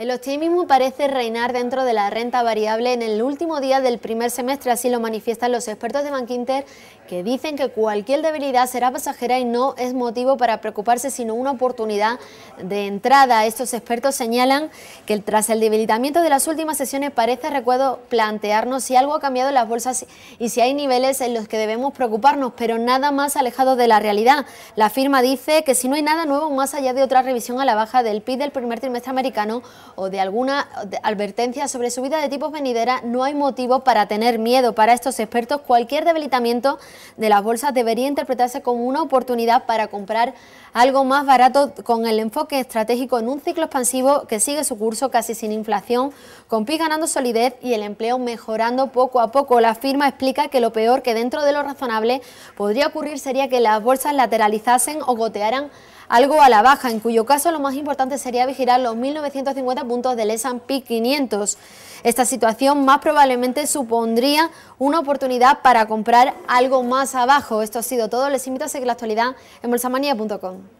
El optimismo parece reinar dentro de la renta variable en el último día del primer semestre, así lo manifiestan los expertos de Bankinter, que dicen que cualquier debilidad será pasajera y no es motivo para preocuparse, sino una oportunidad de entrada. Estos expertos señalan que tras el debilitamiento de las últimas sesiones parece, recuerdo, plantearnos si algo ha cambiado en las bolsas y si hay niveles en los que debemos preocuparnos, pero nada más alejado de la realidad. La firma dice que si no hay nada nuevo más allá de otra revisión a la baja del PIB del primer trimestre americano, o de alguna advertencia sobre subida de tipos venidera, no hay motivo para tener miedo. Para estos expertos, cualquier debilitamiento de las bolsas debería interpretarse como una oportunidad para comprar algo más barato con el enfoque estratégico en un ciclo expansivo que sigue su curso casi sin inflación, con PIB ganando solidez y el empleo mejorando poco a poco. La firma explica que lo peor que dentro de lo razonable podría ocurrir sería que las bolsas lateralizasen o gotearan algo a la baja, en cuyo caso lo más importante sería vigilar los 1950 puntos del S&P 500. Esta situación más probablemente supondría una oportunidad para comprar algo más abajo. Esto ha sido todo. Les invito a seguir la actualidad en bolsamanía.com.